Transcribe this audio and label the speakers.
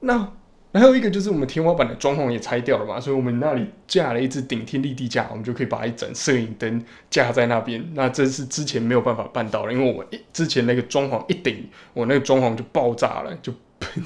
Speaker 1: 那
Speaker 2: 还有一个就是我们天花板的装潢也拆掉了嘛，所以我们那里架了一支顶天立地架，我们就可以把一盏摄影灯架在那边。那这是之前没有办法办到的，因为我一之前那个装潢一顶，我那个装潢就爆炸了，就喷。